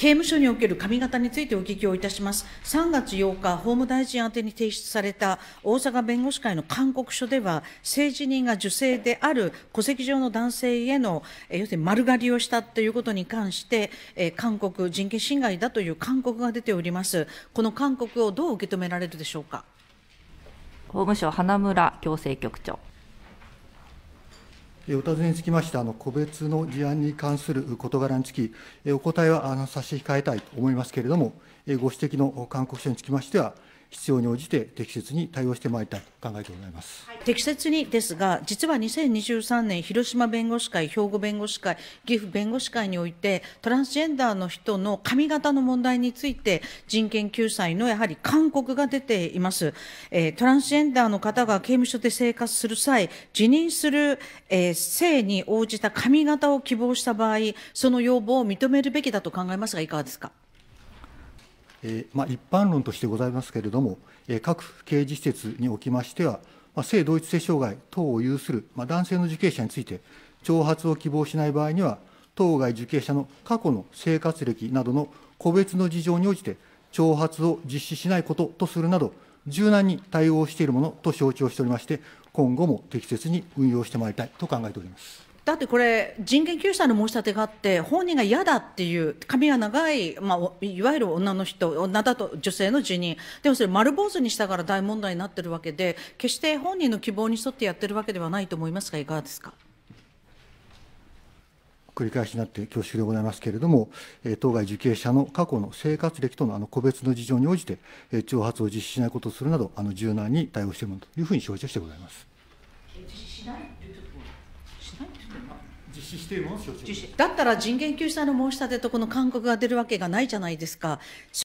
刑務所における髪型についてお聞きをいたします。3月8日、法務大臣宛てに提出された大阪弁護士会の勧告書では、政治人が女性である戸籍上の男性への、要するに丸刈りをしたということに関して、韓国人権侵害だという勧告が出ております。この勧告をどう受け止められるでしょうか。法務省花村行政局長。お尋ねにつきまして、個別の事案に関する事柄につき、お答えは差し控えたいと思いますけれども、ご指摘の勧告書につきましては、必要に応じて適切に対応してまいりたいと考えてございます、はい、適切にですが、実は2023年、広島弁護士会、兵庫弁護士会、岐阜弁護士会において、トランスジェンダーの人の髪型の問題について、人権救済のやはり勧告が出ています。えー、トランスジェンダーの方が刑務所で生活する際、辞任する、えー、性に応じた髪型を希望した場合、その要望を認めるべきだと考えますが、いかがですか。えまあ、一般論としてございますけれども、え各刑事施設におきましては、まあ、性同一性障害等を有する、まあ、男性の受刑者について、挑発を希望しない場合には、当該受刑者の過去の生活歴などの個別の事情に応じて、挑発を実施しないこととするなど、柔軟に対応しているものと承知をしておりまして、今後も適切に運用してまいりたいと考えております。だってこれ人権救済の申し立てがあって本人が嫌だっていう髪が長い、まあ、いわゆる女の人女だと女性の辞任でもそれ丸坊主にしたから大問題になってるわけで決して本人の希望に沿ってやってるわけではないと思いますがいかがですか繰り返しになって恐縮でございますけれども、当該受刑者の過去の生活歴とのあの個別の事情に応じて、挑発を実施しないことをするなど、あの柔軟に対応しているものというふうに承知してございます。実施しているものだったら人権救済の申し立てとこの勧告が出るわけがないじゃないですか。